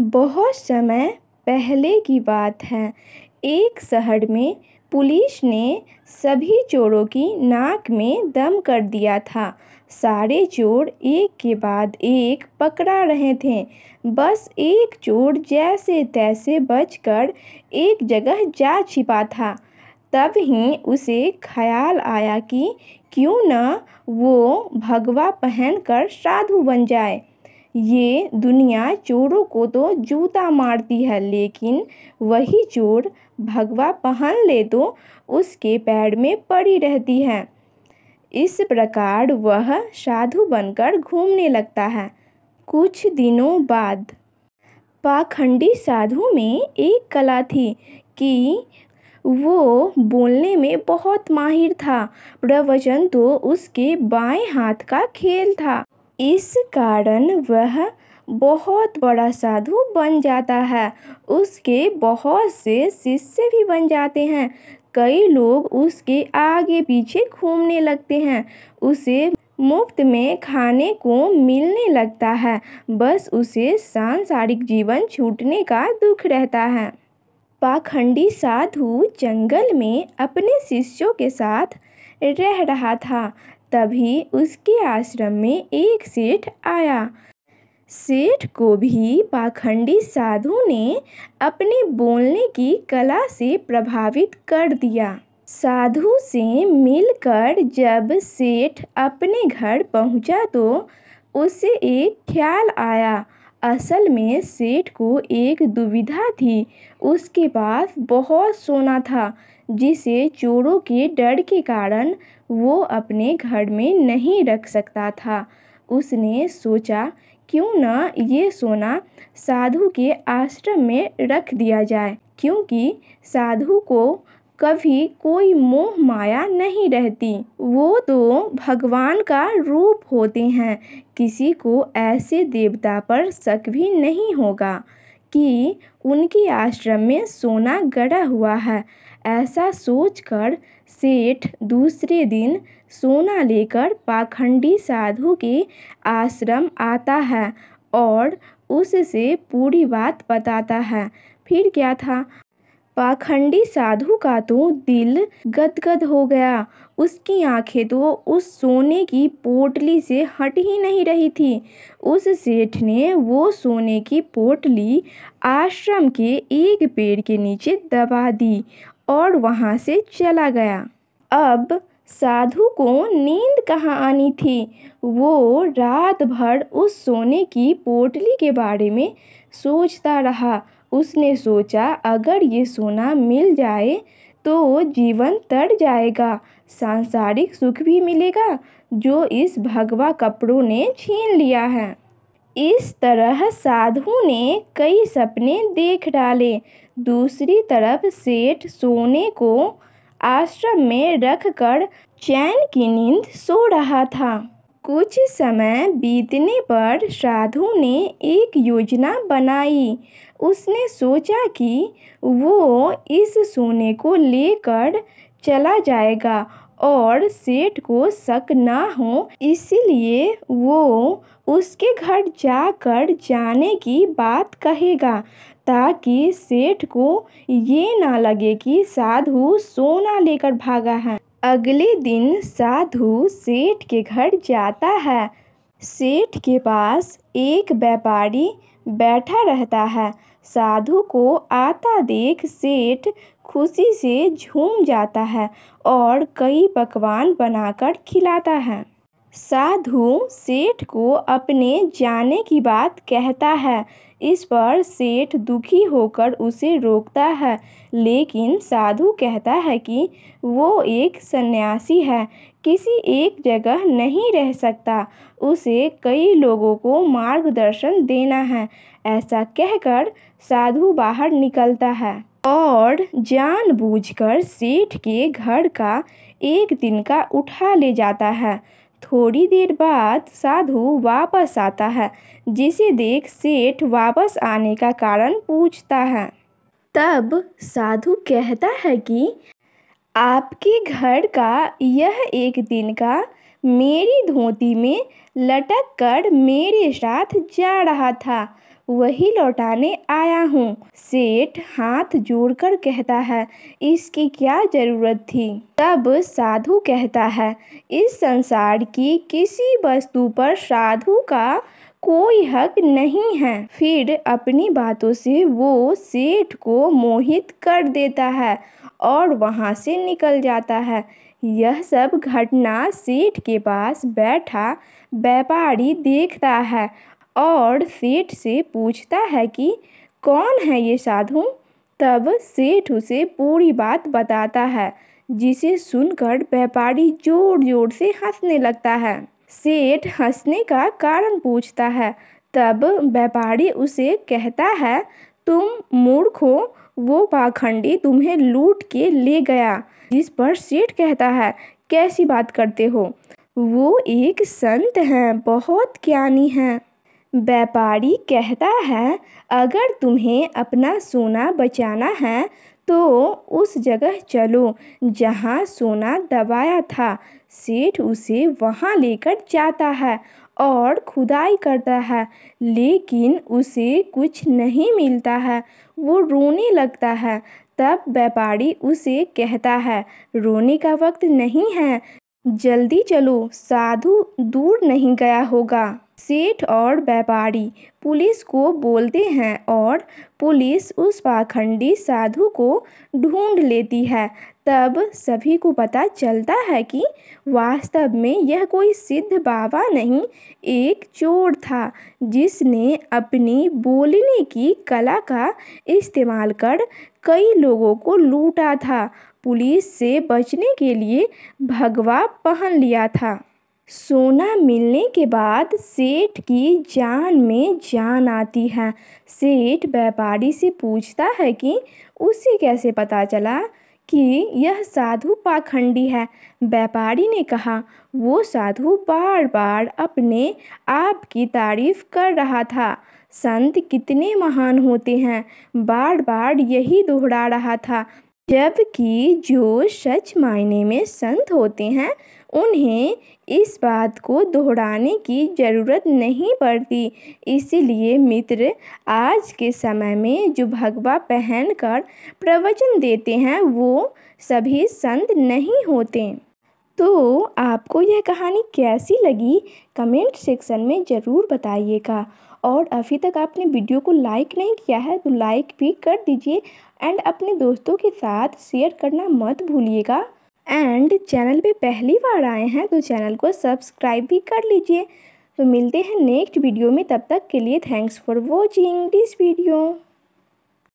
बहुत समय पहले की बात है एक शहर में पुलिस ने सभी चोरों की नाक में दम कर दिया था सारे चोर एक के बाद एक पकड़ा रहे थे बस एक चोर जैसे तैसे बचकर एक जगह जा छिपा था तब ही उसे ख्याल आया कि क्यों ना वो भगवा पहनकर साधु बन जाए ये दुनिया चोरों को तो जूता मारती है लेकिन वही चोर भगवा पहन ले तो उसके पैर में पड़ी रहती है इस प्रकार वह साधु बनकर घूमने लगता है कुछ दिनों बाद पाखंडी साधु में एक कला थी कि वो बोलने में बहुत माहिर था प्रवचन तो उसके बाएं हाथ का खेल था इस कारण वह बहुत बड़ा साधु बन जाता है उसके बहुत से शिष्य भी बन जाते हैं कई लोग उसके आगे पीछे घूमने लगते हैं उसे मुफ्त में खाने को मिलने लगता है बस उसे सांसारिक जीवन छूटने का दुख रहता है पाखंडी साधु जंगल में अपने शिष्यों के साथ रह रहा था तभी उसके आश्रम में एक सेठ आया सेठ को भी पाखंडी साधु ने अपने बोलने की कला से प्रभावित कर दिया साधु से मिलकर जब सेठ अपने घर पहुंचा तो उसे एक ख्याल आया असल में सेठ को एक दुविधा थी उसके पास बहुत सोना था जिसे चोरों के डर के कारण वो अपने घर में नहीं रख सकता था उसने सोचा क्यों ना ये सोना साधु के आश्रम में रख दिया जाए क्योंकि साधु को कभी कोई मोह माया नहीं रहती वो तो भगवान का रूप होते हैं किसी को ऐसे देवता पर शक भी नहीं होगा कि उनके आश्रम में सोना गड़ा हुआ है ऐसा सोचकर सेठ दूसरे दिन सोना लेकर पाखंडी साधु के आश्रम आता है और उससे पूरी बात बताता है फिर क्या था पाखंडी साधु का तो दिल गदगद हो गया उसकी आंखें तो उस सोने की पोटली से हट ही नहीं रही थी उस सेठ ने वो सोने की पोटली आश्रम के एक पेड़ के नीचे दबा दी और वहाँ से चला गया अब साधु को नींद कहाँ आनी थी वो रात भर उस सोने की पोटली के बारे में सोचता रहा उसने सोचा अगर ये सोना मिल जाए तो जीवन तर जाएगा सांसारिक सुख भी मिलेगा जो इस भगवा कपड़ों ने छीन लिया है इस तरह साधु ने कई सपने देख डाले दूसरी तरफ सेठ सोने को आश्रम में रखकर चैन की नींद सो रहा था कुछ समय बीतने पर साधु ने एक योजना बनाई उसने सोचा कि वो इस सोने को लेकर चला जाएगा और सेठ को शक ना हो इसलिए वो उसके घर जाकर जाने की बात कहेगा ताकि सेठ को ये ना लगे कि साधु सोना लेकर भागा है अगले दिन साधु सेठ के घर जाता है सेठ के पास एक व्यापारी बैठा रहता है साधु को आता देख सेठ खुशी से झूम जाता है और कई पकवान बनाकर खिलाता है साधु सेठ को अपने जाने की बात कहता है इस पर सेठ दुखी होकर उसे रोकता है लेकिन साधु कहता है कि वो एक सन्यासी है किसी एक जगह नहीं रह सकता उसे कई लोगों को मार्गदर्शन देना है ऐसा कहकर साधु बाहर निकलता है और जानबूझकर सेठ के घर का एक दिन का उठा ले जाता है थोड़ी देर बाद साधु वापस आता है जिसे देख सेठ वापस आने का कारण पूछता है तब साधु कहता है कि आपके घर का यह एक दिन का मेरी धोती में लटक कर मेरे साथ जा रहा था वही लौटाने आया हूँ सेठ हाथ जोड़कर कहता है इसकी क्या जरूरत थी तब साधु कहता है इस संसार की किसी वस्तु पर साधु का कोई हक नहीं है फिर अपनी बातों से वो सेठ को मोहित कर देता है और वहाँ से निकल जाता है यह सब घटना सेठ के पास बैठा व्यापारी देखता है और सेठ से पूछता है कि कौन है ये साधु तब सेठ उसे पूरी बात बताता है जिसे सुनकर व्यापारी जोर जोर से हंसने लगता है सेठ हंसने का कारण पूछता है तब व्यापारी उसे कहता है तुम मूर्ख हो वो पाखंडी तुम्हें लूट के ले गया जिस पर सेठ कहता है कैसी बात करते हो वो एक संत हैं बहुत ज्ञानी हैं व्यापारी कहता है अगर तुम्हें अपना सोना बचाना है तो उस जगह चलो जहाँ सोना दबाया था सेठ उसे वहाँ लेकर जाता है और खुदाई करता है लेकिन उसे कुछ नहीं मिलता है वो रोने लगता है तब व्यापारी उसे कहता है रोने का वक्त नहीं है जल्दी चलो साधु दूर नहीं गया होगा सेठ और व्यापारी पुलिस को बोलते हैं और पुलिस उस पाखंडी साधु को ढूंढ लेती है तब सभी को पता चलता है कि वास्तव में यह कोई सिद्ध बाबा नहीं एक चोर था जिसने अपनी बोलने की कला का इस्तेमाल कर कई लोगों को लूटा था पुलिस से बचने के लिए भगवा पहन लिया था सोना मिलने के बाद सेठ की जान में जान आती है सेठ व्यापारी से पूछता है कि उसे कैसे पता चला कि यह साधु पाखंडी है व्यापारी ने कहा वो साधु बार बार अपने आप की तारीफ कर रहा था संत कितने महान होते हैं बार बार यही दोहरा रहा था जबकि जो सच मायने में संत होते हैं उन्हें इस बात को दोहराने की ज़रूरत नहीं पड़ती इसीलिए मित्र आज के समय में जो भगवा पहनकर प्रवचन देते हैं वो सभी संत नहीं होते तो आपको यह कहानी कैसी लगी कमेंट सेक्शन में ज़रूर बताइएगा और अभी तक आपने वीडियो को लाइक नहीं किया है तो लाइक भी कर दीजिए एंड अपने दोस्तों के साथ शेयर करना मत भूलिएगा एंड चैनल पे पहली बार आए हैं तो चैनल को सब्सक्राइब भी कर लीजिए तो मिलते हैं नेक्स्ट वीडियो में तब तक के लिए thanks for watching this video